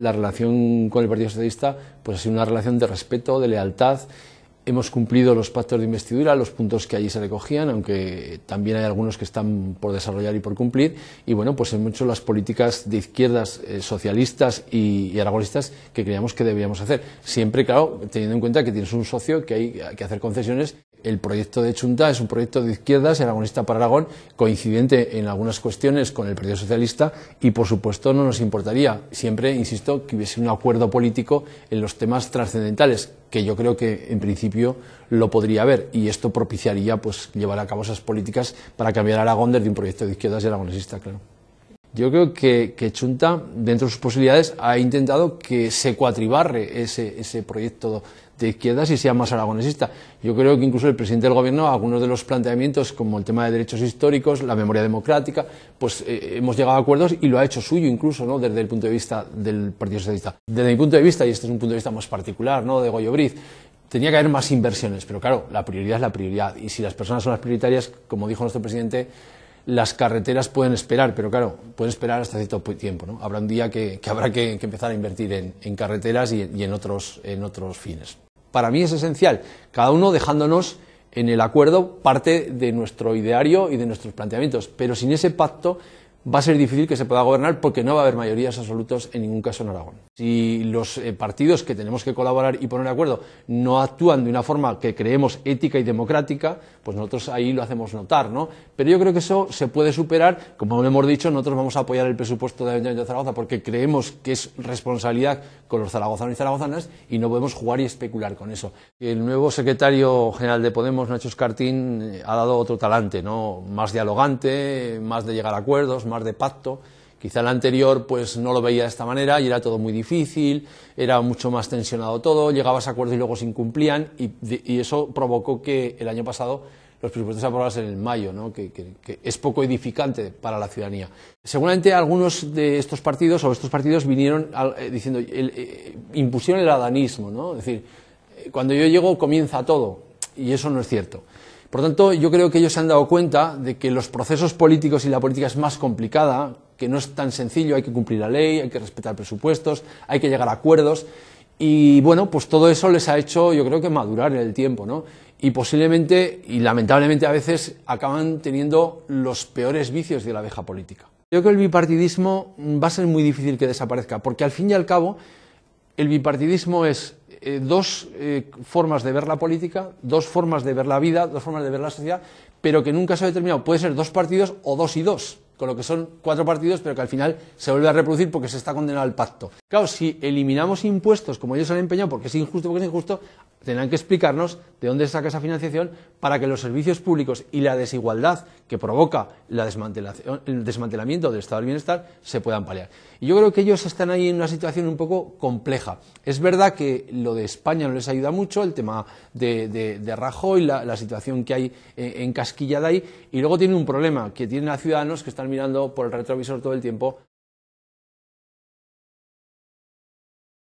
La relación con el Partido Socialista pues, ha sido una relación de respeto, de lealtad. Hemos cumplido los pactos de investidura, los puntos que allí se recogían, aunque también hay algunos que están por desarrollar y por cumplir. Y bueno, pues hemos hecho las políticas de izquierdas eh, socialistas y, aragolistas aragonistas que creíamos que debíamos hacer. Siempre, claro, teniendo en cuenta que tienes un socio, que hay que hacer concesiones. El proyecto de Chunta es un proyecto de izquierdas, aragonista para Aragón, coincidente en algunas cuestiones con el Partido Socialista y, por supuesto, no nos importaría, siempre, insisto, que hubiese un acuerdo político en los temas trascendentales, que yo creo que, en principio, lo podría haber y esto propiciaría pues, llevar a cabo esas políticas para cambiar a Aragón desde un proyecto de izquierdas y aragonista, claro. Yo creo que, Chunta, dentro de sus posibilidades, ha intentado que se cuatribarre ese, ese proyecto de izquierdas y sea más aragonesista. Yo creo que incluso el presidente del gobierno, algunos de los planteamientos, como el tema de derechos históricos, la memoria democrática, pues eh, hemos llegado a acuerdos y lo ha hecho suyo incluso, ¿no? Desde el punto de vista del Partido Socialista. Desde mi punto de vista, y este es un punto de vista más particular, ¿no? De Goyo Briz, tenía que haber más inversiones, pero claro, la prioridad es la prioridad. Y si las personas son las prioritarias, como dijo nuestro presidente, las carreteras pueden esperar, pero claro, pueden esperar hasta cierto tiempo. ¿no? Habrá un día que, habrá que, empezar a invertir en, carreteras y, y en, otros, en otros fines para mí es esencial, cada uno dejándonos en el acuerdo parte de nuestro ideario y de nuestros planteamientos, pero sin ese pacto va a ser difícil que se pueda gobernar porque no va a haber mayorías absolutas en ningún caso en Aragón. Si los eh, partidos que tenemos que colaborar y poner de acuerdo no actúan de una forma que creemos ética y democrática, pues nosotros ahí lo hacemos notar, ¿no? Pero yo creo que eso se puede superar. Como hemos dicho, nosotros vamos a apoyar el presupuesto de Ayuntamiento de Zaragoza porque creemos que es responsabilidad con los zaragozanos y zaragozanas y no podemos jugar y especular con eso. El nuevo secretario general de Podemos, Nacho Escartín, eh, ha dado otro talante, ¿no? Más dialogante, más de llegar a acuerdos, más de pacto. Quizá el anterior pues no lo veía de esta manera y era todo muy difícil, era mucho más tensionado todo, llegabas a acuerdos y luego se incumplían y, eso provocó que el año pasado los presupuestos se aprobasen en mayo, ¿no? que, es poco edificante para la ciudadanía. Seguramente algunos de estos partidos o estos partidos vinieron eh, diciendo, el, eh, impusieron el adanismo, ¿no? es decir, eh, cuando yo llego comienza todo y eso no es cierto. Por tanto, yo creo que ellos se han dado cuenta de que los procesos políticos y la política es más complicada, que no es tan sencillo, hay que cumplir la ley, hay que respetar presupuestos, hay que llegar a acuerdos. Y bueno, pues todo eso les ha hecho, yo creo que madurar en el tiempo, ¿no? Y posiblemente, y lamentablemente a veces, acaban teniendo los peores vicios de la abeja política. Yo creo que el bipartidismo va a ser muy difícil que desaparezca, porque al fin y al cabo el bipartidismo es eh, dos eh, formas de ver la política, dos formas de ver la vida, dos formas de ver la sociedad, pero que nunca se ha determinado puede ser dos partidos o dos y dos con lo que son cuatro partidos, pero que al final se vuelve a reproducir porque se está condenado al pacto. Claro, si eliminamos impuestos como ellos han empeñado, porque es injusto, porque es injusto, tendrán que explicarnos de dónde saca esa financiación para que los servicios públicos y la desigualdad que provoca la desmantelación, el desmantelamiento del estado del bienestar se puedan paliar. Y yo creo que ellos están ahí en una situación un poco compleja. Es verdad que lo de España no les ayuda mucho, el tema de, Rajoy, la, situación que hay eh, en encasquillada ahí, y luego tienen un problema, que tienen a ciudadanos que están mirando por el retrovisor todo el tiempo